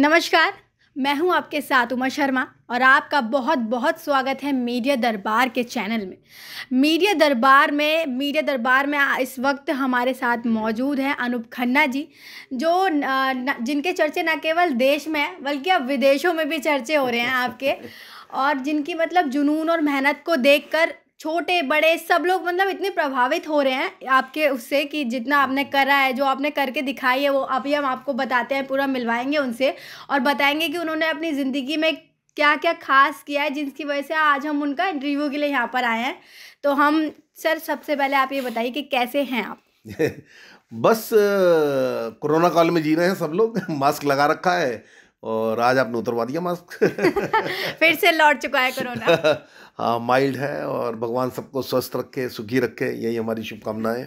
नमस्कार मैं हूं आपके साथ उमा शर्मा और आपका बहुत बहुत स्वागत है मीडिया दरबार के चैनल में मीडिया दरबार में मीडिया दरबार में इस वक्त हमारे साथ मौजूद हैं अनूप खन्ना जी जो न, जिनके चर्चे न केवल देश में बल्कि अब विदेशों में भी चर्चे हो रहे हैं आपके और जिनकी मतलब जुनून और मेहनत को देखकर छोटे बड़े सब लोग मतलब इतने प्रभावित हो रहे हैं आपके उससे कि जितना आपने हम्म। करा है जो आपने करके दिखाई है वो अभी हम आपको बताते हैं पूरा मिलवाएंगे उनसे और बताएंगे कि उन्होंने अपनी ज़िंदगी में क्या क्या खास किया है जिसकी वजह से आज हम उनका इंटरव्यू के लिए यहाँ पर आए हैं तो हम सर सबसे पहले आप ये बताइए कि कैसे हैं आप बस कोरोना काल में जी रहे हैं सब लोग मास्क लगा रखा है और आज आपने उतरवा दिया मास्क फिर से लौट चुका है कोरोना हाँ, माइल्ड है और भगवान सबको स्वस्थ रखे सुखी रखे यही हमारी शुभकामनाएं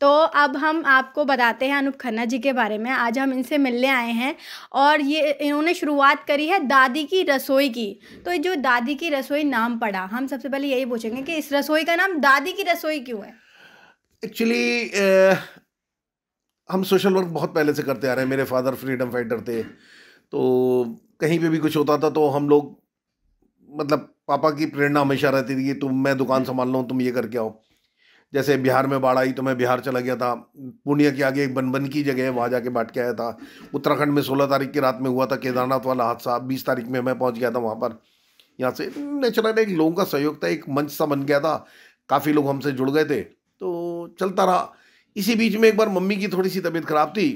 तो अब हम आपको बताते हैं अनूप खन्ना जी के बारे में आज हम इनसे मिलने आए हैं और ये इन्होंने शुरुआत करी है दादी की रसोई की तो जो दादी की रसोई नाम पड़ा हम सबसे पहले यही पूछेंगे कि इस रसोई का नाम दादी की रसोई क्यों है एक्चुअली हम सोशल वर्क बहुत पहले से करते आ रहे हैं मेरे फादर फ्रीडम फाइटर थे तो कहीं पे भी कुछ होता था तो हम लोग मतलब पापा की प्रेरणा हमेशा रहती थी कि तुम मैं दुकान संभाल लूँ तुम ये करके आओ जैसे बिहार में बाढ़ आई तो मैं बिहार चला गया था पूर्णिया के आगे एक बनबन की जगह है वहाँ जाके बैठ के आया था उत्तराखंड में सोलह तारीख की रात में हुआ था केदारनाथ वाला हादसा बीस तारीख में मैं पहुँच गया था वहाँ पर यहाँ से नेचुरल एक लोगों का सहयोग था एक मंच सा बन गया था काफ़ी लोग हमसे जुड़ गए थे तो चलता रहा इसी बीच में एक बार मम्मी की थोड़ी सी तबीयत ख़राब थी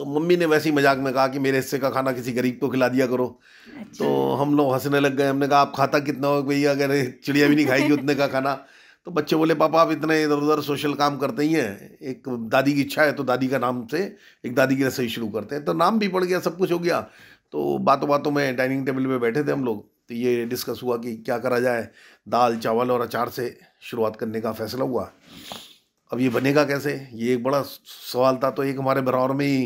तो मम्मी ने वैसे ही मजाक में कहा कि मेरे हिस्से का खाना किसी गरीब को खिला दिया करो अच्छा। तो हम लोग हंसने लग गए हमने कहा आप खाता कितना हो भाई अगर चिड़िया भी नहीं खाएगी उतने का खाना तो बच्चे बोले पापा आप इतने इधर उधर सोशल काम करते ही हैं एक दादी की इच्छा है तो दादी का नाम से एक दादी की रसोई शुरू करते हैं तो नाम भी पड़ गया सब कुछ हो गया तो बातों बातों में डाइनिंग टेबल पर बैठे थे हम लोग तो ये डिस्कस हुआ कि क्या करा जाए दाल चावल और अचार से शुरुआत करने का फैसला हुआ अब ये बनेगा कैसे ये एक बड़ा सवाल था तो एक हमारे बरौर में ही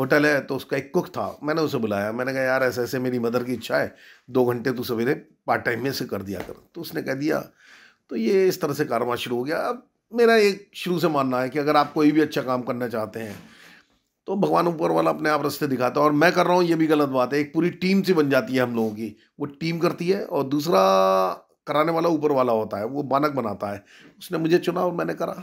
होटल है तो उसका एक कुक था मैंने उसे बुलाया मैंने कहा यार ऐसे ऐसे मेरी मदर की इच्छा है दो घंटे तो सवेरे पार्ट टाइम में से कर दिया कर तो उसने कह दिया तो ये इस तरह से कारोबार शुरू हो गया अब मेरा एक शुरू से मानना है कि अगर आप कोई भी अच्छा काम करना चाहते हैं तो भगवान ऊपर वाला अपने आप रास्ते दिखाता है और मैं कर रहा हूँ ये भी गलत बात है एक पूरी टीम से बन जाती है हम लोगों की वो टीम करती है और दूसरा कराने वाला ऊपर वाला होता है वो बानक बनाता है उसने मुझे चुना और मैंने करा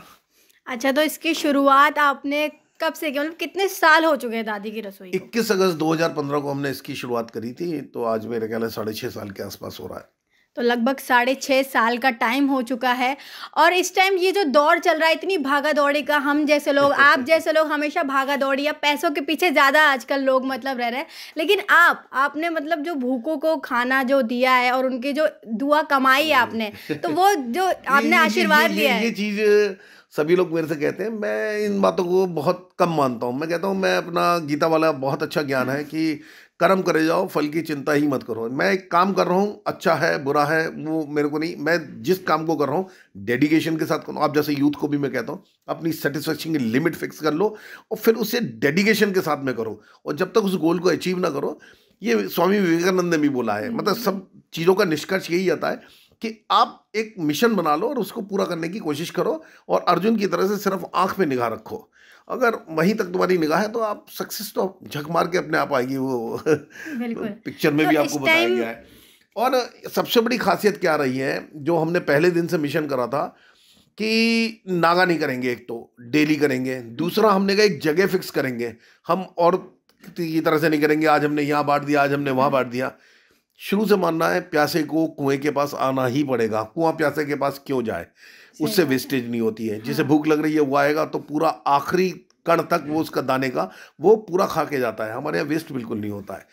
अच्छा तो इसकी शुरुआत आपने कब से की मतलब कितने साल हो चुके हैं दादी की रसोई इक्कीस अगस्त पंद्रह को हमने इसकी शुरुआत करी थी तो आज मेरे ख्याल साढ़े छः साल के आसपास हो रहा है तो लगभग साढ़े छः साल का टाइम हो चुका है और इस टाइम ये जो दौड़ चल रहा है इतनी भागा दौड़ी का हम जैसे लोग आप जैसे लोग हमेशा भागा दौड़ी या पैसों के पीछे ज़्यादा आजकल लोग मतलब रह रहे हैं लेकिन आप आपने मतलब जो भूखों को खाना जो दिया है और उनकी जो दुआ कमाई है आपने तो वो जो आपने आशीर्वाद लिया है ये चीज़ सभी लोग मेरे से कहते हैं मैं इन बातों को बहुत कम मानता हूँ मैं कहता हूँ मैं अपना गीता वाला बहुत अच्छा ज्ञान है कि कर्म करे जाओ फल की चिंता ही मत करो मैं एक काम कर रहा हूँ अच्छा है बुरा है वो मेरे को नहीं मैं जिस काम को कर रहा हूँ डेडिकेशन के साथ करूँ आप जैसे यूथ को भी मैं कहता हूँ अपनी सेटिस्फेक्शन की लिमिट फिक्स कर लो और फिर उसे डेडिकेशन के साथ में करो और जब तक उस गोल को अचीव ना करो ये स्वामी विवेकानंद ने भी बोला है मतलब सब चीज़ों का निष्कर्ष यही आता है कि आप एक मिशन बना लो और उसको पूरा करने की कोशिश करो और अर्जुन की तरह से सिर्फ आँख में निगाह रखो अगर वहीं तक तुम्हारी निगाह है तो आप सक्सेस तो झक मार के अपने आप आएगी वो पिक्चर में तो भी आपको बताया गया है और सबसे बड़ी खासियत क्या रही है जो हमने पहले दिन से मिशन करा था कि नागा नहीं करेंगे एक तो डेली करेंगे दूसरा हमने कहा एक जगह फिक्स करेंगे हम और की तरह से नहीं करेंगे आज हमने यहाँ बांट दिया आज हमने वहाँ बांट दिया शुरू से मानना है प्यासे को कुएं के पास आना ही पड़ेगा कुआं प्यासे के पास क्यों जाए उससे वेस्टेज नहीं होती है जिसे हाँ। भूख लग रही है वो आएगा तो पूरा आखिरी कण तक वो उसका दाने का वो पूरा खा के जाता है हमारे यहाँ वेस्ट बिल्कुल नहीं होता है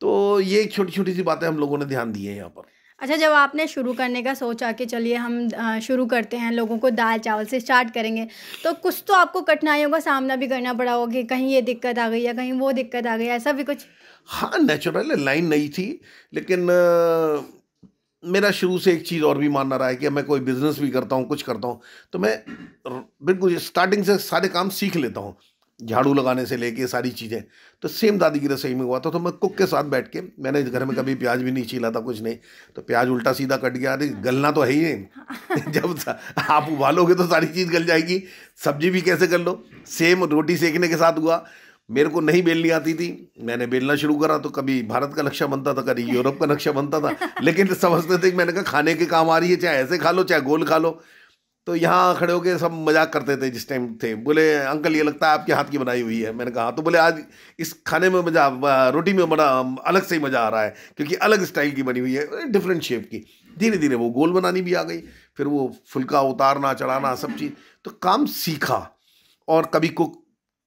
तो ये छोटी छोटी सी बातें हम लोगों ने ध्यान दी है यहाँ पर अच्छा जब आपने शुरू करने का सोचा कि चलिए हम शुरू करते हैं लोगों को दाल चावल से स्टार्ट करेंगे तो कुछ तो आपको कठिनाइयों का सामना भी करना पड़ा होगा कहीं ये दिक्कत आ गई या कहीं वो दिक्कत आ गई ऐसा भी कुछ हाँ नेचुरल लाइन नहीं थी लेकिन मेरा शुरू से एक चीज़ और भी मानना रहा है कि मैं कोई बिजनेस भी करता हूँ कुछ करता हूँ तो मैं बिल्कुल स्टार्टिंग से सारे काम सीख लेता हूँ झाड़ू लगाने से लेके सारी चीज़ें तो सेम दादी की रसोई में हुआ था तो मैं कुक के साथ बैठ के मैंने इस घर में कभी प्याज भी नहीं छीला था कुछ नहीं तो प्याज उल्टा सीधा कट गया अरे गलना तो है ही नहीं हाँ। जब आप उबालोगे तो सारी चीज़ गल जाएगी सब्जी भी कैसे कर लो सेम रोटी सेकने के साथ हुआ मेरे को नहीं बेलनी आती थी मैंने बेलना शुरू करा तो कभी भारत का नक्शा बनता था कभी यूरोप का नक्शा बनता था लेकिन समझते थे कि मैंने कहा खाने के काम आ रही है चाहे ऐसे खा लो चाहे गोल खा लो तो यहाँ खड़े होकर सब मजाक करते थे जिस टाइम थे बोले अंकल ये लगता है आपके हाथ की बनाई हुई है मैंने कहा हाँ। तो बोले आज इस खाने में मज़ा रोटी में बड़ा अलग से ही मज़ा आ रहा है क्योंकि अलग स्टाइल की बनी हुई है डिफरेंट शेप की धीरे धीरे वो गोल बनानी भी आ गई फिर वो फुल्का उतारना चढ़ाना सब चीज़ तो काम सीखा और कभी कुक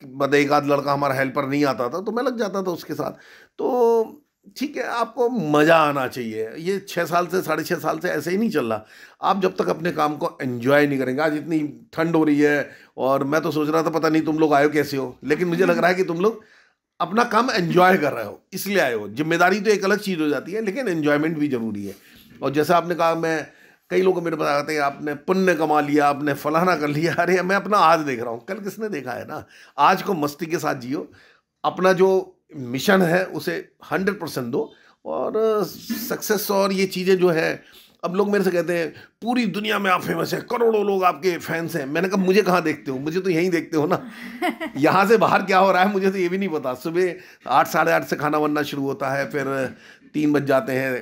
मतलब एक आध लड़का हमारा हेल्पर नहीं आता था तो मैं लग जाता था उसके साथ तो ठीक है आपको मज़ा आना चाहिए ये छः साल से साढ़े छः साल से ऐसे ही नहीं चल रहा आप जब तक अपने काम को एंजॉय नहीं करेंगे आज इतनी ठंड हो रही है और मैं तो सोच रहा था पता नहीं तुम लोग आयो कैसे हो लेकिन मुझे लग रहा है कि तुम लोग अपना काम एंजॉय कर रहे हो इसलिए आए हो जिम्मेदारी तो एक अलग चीज़ हो जाती है लेकिन एन्जॉयमेंट भी ज़रूरी है और जैसा आपने कहा मैं कई लोग मेरे पास आते हैं आपने पुण्य कमा लिया आपने फलाना कर लिया अरे मैं अपना आज देख रहा हूँ कल किसने देखा है ना आज को मस्ती के साथ जियो अपना जो मिशन है उसे हंड्रेड परसेंट दो और सक्सेस और ये चीज़ें जो है अब लोग मेरे से कहते हैं पूरी दुनिया में आप फेमस हैं करोड़ों लोग आपके फैंस हैं मैंने कहा मुझे कहाँ देखते हो मुझे तो यहीं देखते हो ना यहाँ से बाहर क्या हो रहा है मुझे तो ये भी नहीं पता सुबह आठ साढ़े आठ से खाना बनना शुरू होता है फिर तीन बज जाते हैं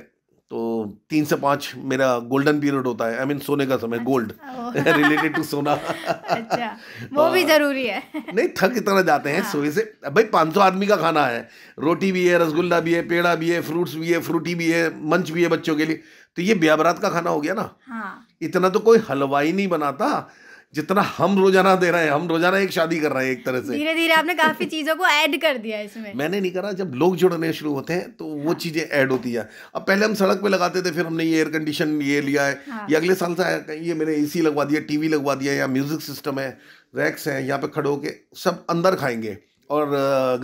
तो तीन से पाँच मेरा गोल्डन पीरियड होता है आई I मीन mean, सोने का समय गोल्ड रिलेटेड टू सोना अच्छा वो भी हाँ। जरूरी है नहीं थक इतना जाते हैं हाँ। सोए से भाई पाँच सौ आदमी का खाना है रोटी भी है रसगुल्ला भी है पेड़ा भी है फ्रूट्स भी है फ्रूटी भी है मंच भी है बच्चों के लिए तो ये ब्याह बरात का खाना हो गया ना हाँ। इतना तो कोई हलवाई नहीं बनाता जितना हम रोजाना दे रहे हैं हम रोजाना एक शादी कर रहे हैं एक तरह से धीरे धीरे आपने काफी चीजों को ऐड कर दिया इसमें मैंने नहीं करा जब लोग जुड़ने शुरू होते हैं तो वो हाँ। चीजें ऐड होती है अब पहले हम सड़क पे लगाते थे फिर हमने ये एयर कंडीशन ये लिया है हाँ। ये अगले साल से ये मैंने ए लगवा दिया टीवी लगवा दिया या म्यूजिक सिस्टम है रैक्स है यहाँ पे खड़े होके सब अंदर खाएंगे और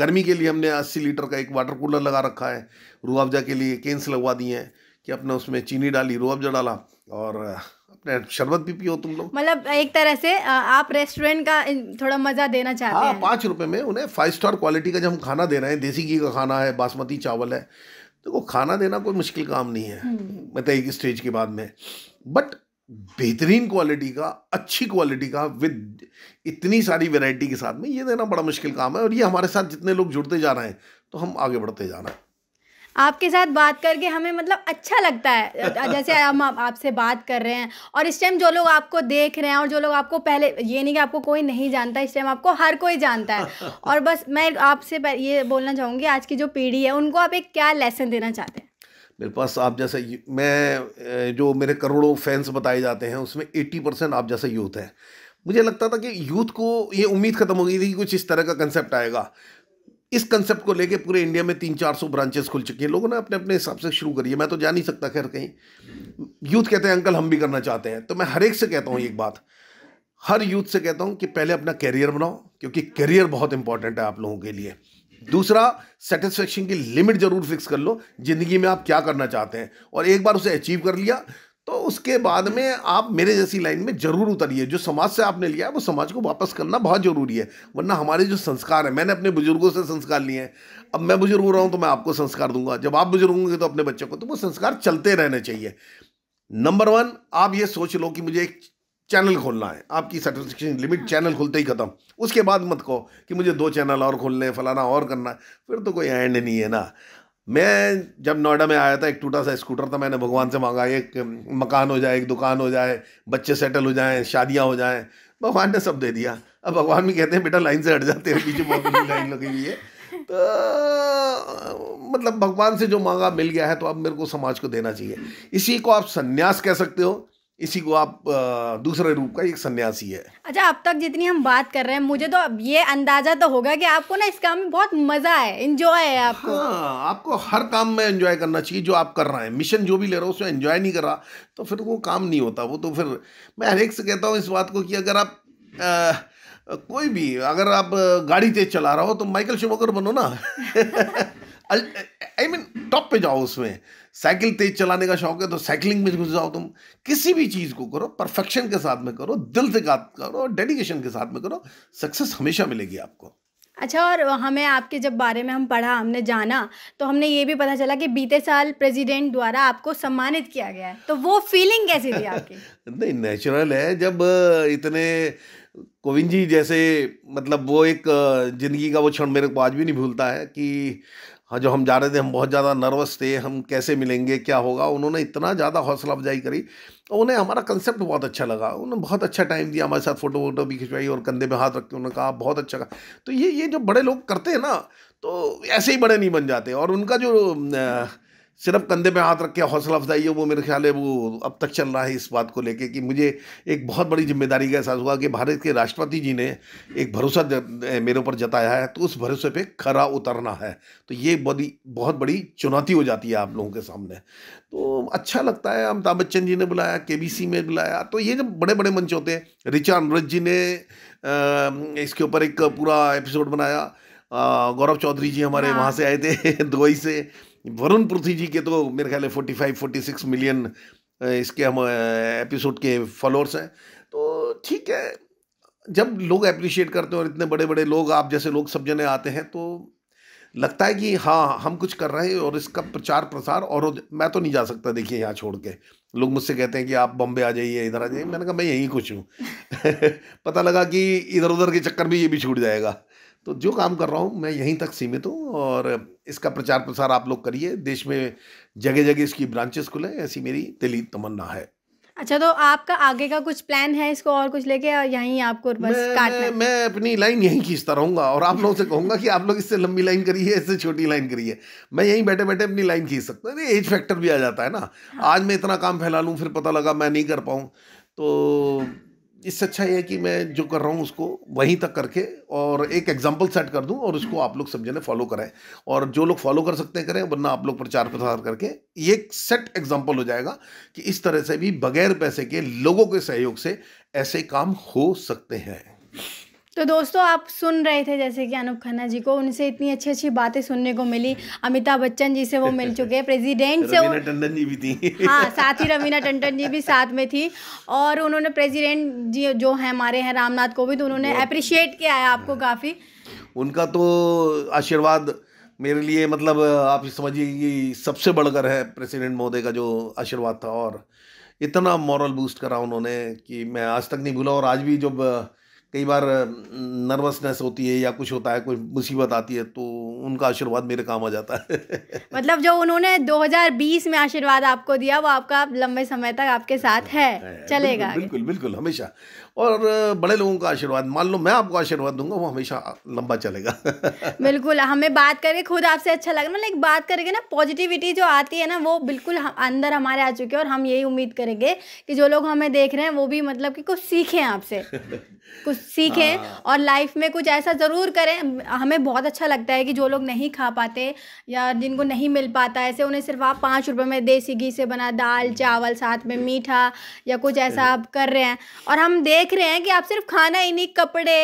गर्मी के लिए हमने अस्सी लीटर का एक वाटर कूलर लगा रखा है रूह अफ़ज़ा के लिए केन्स लगवा दिए हैं कि अपने उसमें चीनी डाली रूह डाला और शरबत भी पियो तुम लोग मतलब एक तरह से आप रेस्टोरेंट का थोड़ा मजा देना चाहते हाँ, हैं पाँच रुपए में उन्हें फाइव स्टार क्वालिटी का जब हम खाना दे रहे हैं देसी घी का खाना है बासमती चावल है देखो तो खाना देना कोई मुश्किल काम नहीं है मतलब एक स्टेज के बाद में बट बेहतरीन क्वालिटी का अच्छी क्वालिटी का विद इतनी सारी वेरायटी के साथ में ये देना बड़ा मुश्किल काम है और ये हमारे साथ जितने लोग जुड़ते जा रहे हैं तो हम आगे बढ़ते जा रहे हैं आपके साथ बात करके हमें मतलब अच्छा लगता है जैसे हम आपसे बात कर रहे हैं और इस टाइम जो लोग आपको देख रहे हैं और जो लोग आपको पहले ये नहीं कि आपको कोई नहीं जानता इस टाइम आपको हर कोई जानता है और बस मैं आपसे ये बोलना चाहूँगी आज की जो पीढ़ी है उनको आप एक क्या लेसन देना चाहते हैं मेरे पास आप जैसे मैं जो मेरे करोड़ों फैंस बताए जाते हैं उसमें एट्टी परसेंट आप जैसे यूथ है मुझे लगता था कि यूथ को ये उम्मीद खत्म हो गई थी कि कुछ इस तरह का कंसेप्ट आएगा इस कंसेप्ट को लेके पूरे इंडिया में तीन चार सौ ब्रांचेस खुल चुकी हैं लोगों ने अपने अपने हिसाब से शुरू करी है मैं तो जा नहीं सकता खैर कहीं यूथ कहते हैं अंकल हम भी करना चाहते हैं तो मैं हर एक से कहता हूँ एक बात हर यूथ से कहता हूँ कि पहले अपना कैरियर बनाओ क्योंकि कैरियर बहुत इंपॉर्टेंट है आप लोगों के लिए दूसरा सेटिस्फेक्शन की लिमिट जरूर फिक्स कर लो जिंदगी में आप क्या करना चाहते हैं और एक बार उसे अचीव कर लिया तो उसके बाद में आप मेरे जैसी लाइन में ज़रूर उतरिए जो समाज से आपने लिया है वो समाज को वापस करना बहुत ज़रूरी है वरना हमारे जो संस्कार हैं मैंने अपने बुज़ुर्गों से संस्कार लिए हैं अब मैं बुज़ुर्ग हो रहा हूँ तो मैं आपको संस्कार दूंगा जब आप बुज़ुर्ग होंगे तो अपने बच्चों को तो वो संस्कार चलते रहने चाहिए नंबर वन आप ये सोच लो कि मुझे एक चैनल खोलना है आपकी सेटिस्फेक्शन लिमिट चैनल खुलते ही खत्म उसके बाद मत कहो कि मुझे दो चैनल और खोलने फलाना और करना फिर तो कोई एंड नहीं है ना मैं जब नोएडा में आया था एक टूटा सा स्कूटर था मैंने भगवान से मांगा एक मकान हो जाए एक दुकान हो जाए बच्चे सेटल हो जाएं शादियां हो जाएं भगवान ने सब दे दिया अब भगवान भी कहते हैं बेटा लाइन से हट जाते हैं पीछे बहुत बड़ी लाइन लगी हुई है तो मतलब भगवान से जो मांगा मिल गया है तो अब मेरे को समाज को देना चाहिए इसी को आप संन्यास कह सकते हो इसी को आप दूसरे रूप का एक सन्यासी है अच्छा अब तक जितनी हम बात कर रहे हैं मुझे तो अब ये अंदाजा तो होगा कि आपको ना इस काम में बहुत मजा है एंजॉय है आपको हाँ, आपको हर काम में एंजॉय करना चाहिए जो आप कर रहे हैं मिशन जो भी ले रहे हो उसमें एंजॉय नहीं कर रहा तो फिर वो काम नहीं होता वो तो फिर मैं हर एक से कहता हूँ इस बात को कि अगर आप आ, कोई भी अगर आप गाड़ी तेज चला रहा हो तो माइकल शुमकर बनो ना आई मीन टॉप पे जाओ उसमें साइकिल तेज चलाने का शौक है तो साइकिलिंग में घुस जाओ तुम किसी भी चीज़ को करो परफेक्शन के साथ में करो दिल से करो डेडिकेशन के साथ में करो सक्सेस हमेशा मिलेगी आपको अच्छा और हमें आपके जब बारे में हम पढ़ा हमने जाना तो हमने ये भी पता चला कि बीते साल प्रेसिडेंट द्वारा आपको सम्मानित किया गया है तो वो फीलिंग कैसी थी आपकी नहीं नेचुरल है जब इतने कोविंद जी जैसे मतलब वो एक ज़िंदगी का वो क्षण मेरे को आज भी नहीं भूलता है कि हाँ जो हम जा रहे थे हम बहुत ज़्यादा नर्वस थे हम कैसे मिलेंगे क्या होगा उन्होंने इतना ज़्यादा हौसला अफजाई करी और उन्हें हमारा कंसेप्ट बहुत अच्छा लगा उन्होंने बहुत अच्छा टाइम दिया हमारे साथ फ़ोटो वोटो भी खिंचवाई और कंधे में हाथ रख के उन्होंने कहा बहुत अच्छा कहा तो ये ये जो बड़े लोग करते हैं ना तो ऐसे ही बड़े नहीं बन जाते और उनका जो आ, सिर्फ कंधे पे हाथ रख के हौसला अफजाई है वो मेरे ख्याल है वो अब तक चल रहा है इस बात को लेके कि मुझे एक बहुत बड़ी जिम्मेदारी का एहसास हुआ कि भारत के राष्ट्रपति जी ने एक भरोसा मेरे ऊपर जताया है तो उस भरोसे पे खरा उतरना है तो ये बड़ी बहुत बड़ी चुनौती हो जाती है आप लोगों के सामने तो अच्छा लगता है अमिताभ बच्चन जी ने बुलाया के में बुलाया तो ये जब बड़े बड़े मंच होते हैं रिचा अमृत जी ने इसके ऊपर एक पूरा एपिसोड बनाया गौरव चौधरी जी हमारे हाँ। वहाँ से आए थे दुबई से वरुण पृथ्वी जी के तो मेरे ख्याल है forty five forty six million इसके हम एपिसोड के फॉलोअर्स हैं तो ठीक है जब लोग अप्रिशिएट करते हैं और इतने बड़े बड़े लोग आप जैसे लोग सब जने आते हैं तो लगता है कि हाँ हम कुछ कर रहे हैं और इसका प्रचार प्रसार और मैं तो नहीं जा सकता देखिए यहाँ छोड़ के लोग मुझसे कहते हैं कि आप बॉम्बे आ जाइए इधर आ जाइए मैंने कहा मैं यहीं खुश हूँ पता लगा कि इधर उधर के चक्कर में ये भी छूट जाएगा तो जो काम कर रहा हूँ मैं यहीं तक सीमित हूँ और इसका प्रचार प्रसार आप लोग करिए देश में जगह जगह इसकी ब्रांचेस खुले ऐसी मेरी दिली तमन्ना है अच्छा तो आपका आगे का कुछ प्लान है इसको और कुछ लेके यहीं आपको बस मैं, मैं, मैं अपनी लाइन यहीं खींचता रहूंगा और आप लोगों से कहूंगा कि आप लोग इससे लंबी लाइन करिए इससे छोटी लाइन करिए मैं यहीं बैठे बैठे अपनी लाइन खींच सकता हूँ एज फैक्टर भी आ जाता है ना हाँ। आज मैं इतना काम फैला लूँ फिर पता लगा मैं नहीं कर पाऊँ तो इससे अच्छा ये है कि मैं जो कर रहा हूँ उसको वहीं तक करके और एक एग्जाम्पल सेट कर दूँ और उसको आप लोग सब फॉलो करें और जो लोग फॉलो कर सकते हैं करें वरना आप लोग प्रचार प्रसार करके ये एक सेट एग्जाम्पल हो जाएगा कि इस तरह से भी बगैर पैसे के लोगों के सहयोग से ऐसे काम हो सकते हैं तो दोस्तों आप सुन रहे थे जैसे कि अनूप खन्ना जी को उनसे इतनी अच्छी अच्छी बातें सुनने को मिली अमिताभ बच्चन जी से वो मिल चुके हैं प्रेसिडेंट से रवीना टंडन जी भी थी हाँ साथ ही रवीना टंडन जी भी साथ में थी और उन्होंने प्रेसिडेंट जी जो हैं हमारे हैं रामनाथ कोविंद उन्होंने अप्रिशिएट किया है आपको हाँ। काफ़ी उनका तो आशीर्वाद मेरे लिए मतलब आप समझिए कि सबसे बढ़कर है प्रेसिडेंट मोदी का जो आशीर्वाद था और इतना मॉरल बूस्ट करा उन्होंने कि मैं आज तक नहीं भूला और आज भी जब कई बार नर्वसनेस होती है या कुछ होता है कोई मुसीबत आती है तो उनका आशीर्वाद मेरे काम आ जाता है मतलब जो उन्होंने 2020 में आशीर्वाद आपको दिया वो आपका लंबे समय तक आपके साथ है, है चलेगा बिल्कुल बिल्कुल हमेशा और बड़े लोगों का आशीर्वाद मान लो मैं आपको आशीर्वाद दूंगा वो हमेशा लंबा चलेगा बिल्कुल हमें बात करके खुद आपसे अच्छा लगा मतलब एक बात करके ना पॉजिटिविटी जो आती है ना वो बिल्कुल अंदर हमारे आ चुके हैं और हम यही उम्मीद करेंगे कि जो लोग हमें देख रहे हैं वो भी मतलब कि कुछ सीखें आपसे कुछ सीखें हाँ। और लाइफ में कुछ ऐसा ज़रूर करें हमें बहुत अच्छा लगता है कि जो लोग नहीं खा पाते या जिनको नहीं मिल पाता ऐसे उन्हें सिर्फ आप पाँच रुपये में देसी घी से बना दाल हम्म। चावल साथ में मीठा या कुछ ऐसा आप कर रहे हैं और हम देख रहे हैं कि आप सिर्फ खाना ही नहीं कपड़े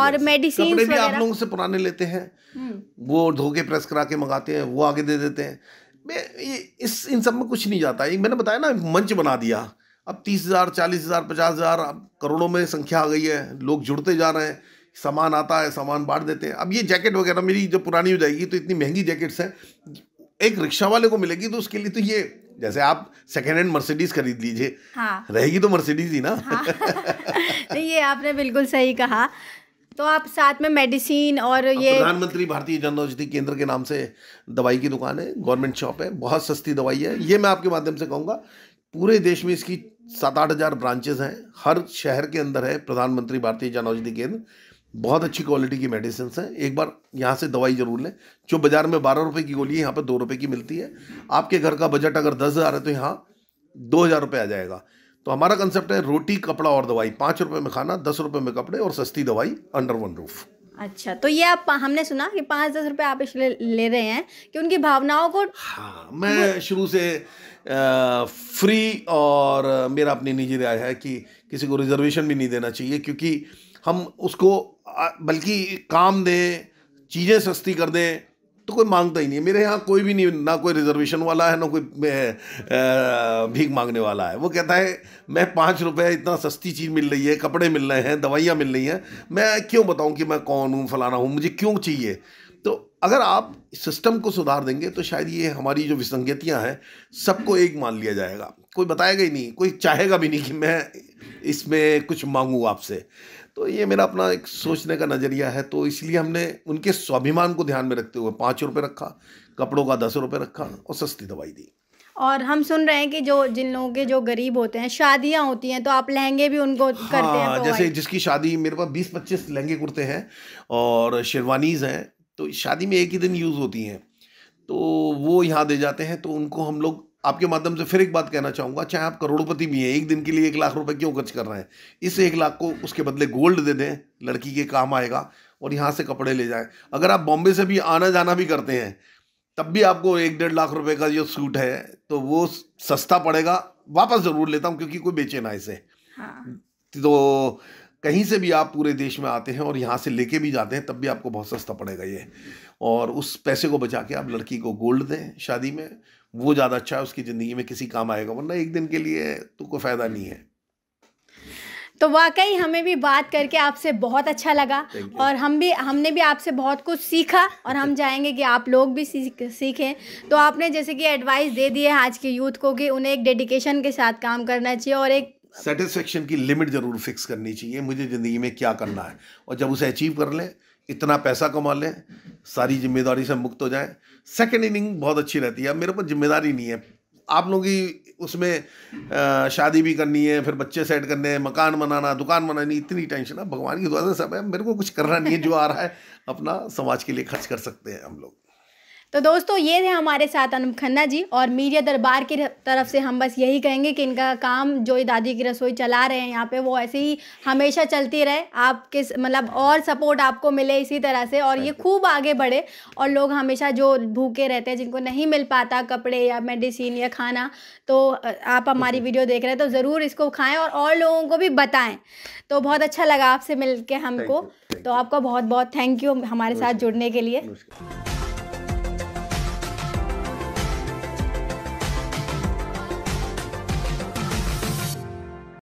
और मेडिसिन आप लोगों से पुराने लेते हैं हम्म। वो धोखे प्रेस करा के मंगाते हैं वो आगे दे देते हैं मैं इस इन सब में कुछ नहीं जाता मैंने बताया ना मंच बना दिया अब तीस हज़ार चालीस हज़ार पचास हज़ार अब करोड़ों में संख्या आ गई है लोग जुड़ते जा रहे हैं सामान आता है सामान बांट देते हैं अब ये जैकेट वगैरह मेरी जब पुरानी हो जाएगी तो इतनी महंगी जैकेट्स हैं एक रिक्शा वाले को मिलेगी तो उसके लिए तो ये जैसे आप सेकेंड हैंड मर्सिडीज खरीद लीजिए हाँ। रहेगी तो मर्सिडीज ही ना हाँ। नहीं ये आपने बिल्कुल सही कहा तो आप साथ में मेडिसिन और ये प्रधानमंत्री भारतीय जन औषधि केंद्र के नाम से दवाई की दुकान है गवर्नमेंट शॉप है बहुत सस्ती दवाई है ये मैं आपके माध्यम से कहूँगा पूरे देश में इसकी सात आठ हज़ार ब्रांचेज हैं हर शहर के अंदर है प्रधानमंत्री भारतीय जन औषधि केंद्र बहुत अच्छी क्वालिटी की मेडिसिन हैं एक बार यहाँ से दवाई ज़रूर लें जो बाज़ार में बारह रुपये की गोली है यहाँ पर दो रुपये की मिलती है आपके घर का बजट अगर दस हज़ार है तो यहाँ दो हज़ार रुपये आ जाएगा तो हमारा कंसेप्ट है रोटी कपड़ा और दवाई पाँच रुपये में खाना दस रुपये में कपड़े और सस्ती दवाई अंडर वन रूफ़ अच्छा तो ये आप हमने सुना कि पाँच दस रुपये आप इसलिए ले रहे हैं कि उनकी भावनाओं को हाँ मैं शुरू से फ्री और मेरा अपनी निजी राय है कि किसी को रिजर्वेशन भी नहीं देना चाहिए क्योंकि हम उसको बल्कि काम दें चीज़ें सस्ती कर दें तो कोई मांगता ही नहीं है मेरे यहाँ कोई भी नहीं ना कोई रिजर्वेशन वाला है ना कोई भीख मांगने वाला है वो कहता है मैं पाँच रुपये इतना सस्ती चीज़ मिल रही है कपड़े मिल रहे हैं दवाइयाँ मिल रही हैं मैं क्यों बताऊँ कि मैं कौन हूँ फलाना हूँ मुझे क्यों चाहिए अगर आप सिस्टम को सुधार देंगे तो शायद ये हमारी जो विसंगतियाँ हैं सबको एक मान लिया जाएगा कोई बताएगा ही नहीं कोई चाहेगा भी नहीं कि मैं इसमें कुछ मांगूँ आपसे तो ये मेरा अपना एक सोचने का नज़रिया है तो इसलिए हमने उनके स्वाभिमान को ध्यान में रखते हुए पाँच रुपये रखा कपड़ों का दस रुपये रखा और सस्ती दवाई दी और हम सुन रहे हैं कि जो जिन लोगों के जो गरीब होते हैं शादियां होती हैं तो आप लहंगे भी उनको हाँ, करते हैं हाँ, तो जैसे जिसकी शादी मेरे पास बीस पच्चीस लहंगे कुर्ते हैं और शेरवानीज़ हैं तो शादी में एक ही दिन यूज़ होती हैं तो वो यहाँ दे जाते हैं तो उनको हम लोग आपके माध्यम से फिर एक बात कहना चाहूँगा चाहे आप करोड़पति भी हैं एक दिन के लिए एक लाख रुपए क्यों खर्च कर रहे हैं इस एक लाख को उसके बदले गोल्ड दे दें लड़की के काम आएगा और यहाँ से कपड़े ले जाएं अगर आप बॉम्बे से भी आना जाना भी करते हैं तब भी आपको एक डेढ़ लाख रुपये का जो सूट है तो वो सस्ता पड़ेगा वापस ज़रूर लेता हूँ क्योंकि कोई बेचे ना इसे हाँ। तो कहीं से भी आप पूरे देश में आते हैं और यहाँ से लेके भी जाते हैं तब भी आपको बहुत सस्ता पड़ेगा ये और उस पैसे को बचा के आप लड़की को गोल्ड दें शादी में वो ज़्यादा अच्छा है उसकी ज़िंदगी में किसी काम आएगा वरना एक दिन के लिए तो कोई फ़ायदा नहीं है तो वाकई हमें भी बात करके आपसे बहुत अच्छा लगा और हम भी हमने भी आपसे बहुत कुछ सीखा और हम चाहेंगे कि आप लोग भी सीख सीखें तो आपने जैसे कि एडवाइस दे दी है आज के यूथ को कि उन्हें एक डेडिकेशन के साथ काम करना चाहिए और एक सेटिस्फेक्शन की लिमिट ज़रूर फिक्स करनी चाहिए मुझे ज़िंदगी में क्या करना है और जब उसे अचीव कर लें इतना पैसा कमा लें सारी जिम्मेदारी से मुक्त हो जाए सेकेंड इनिंग बहुत अच्छी रहती है अब मेरे ऊपर जिम्मेदारी नहीं है आप लोगों की उसमें शादी भी करनी है फिर बच्चे सेट करने हैं मकान बनाना दुकान बनानी इतनी टेंशन है भगवान की दुआ से सब है मेरे को कुछ करना नहीं है जो आ रहा है अपना समाज के लिए खर्च कर सकते हैं हम लोग तो दोस्तों ये थे हमारे साथ अनुप खन्ना जी और मीडिया दरबार की तरफ से हम बस यही कहेंगे कि इनका काम जो ये दादी की रसोई चला रहे हैं यहाँ पे वो ऐसे ही हमेशा चलती रहे आप किस मतलब और सपोर्ट आपको मिले इसी तरह से और ये खूब आगे बढ़े और लोग हमेशा जो भूखे रहते हैं जिनको नहीं मिल पाता कपड़े या मेडिसिन या खाना तो आप हमारी mm-hmm. वीडियो देख रहे हैं तो ज़रूर इसको खाएँ और, और लोगों को भी बताएँ तो बहुत अच्छा लगा आपसे मिल हमको तो आपका बहुत बहुत थैंक यू हमारे साथ जुड़ने के लिए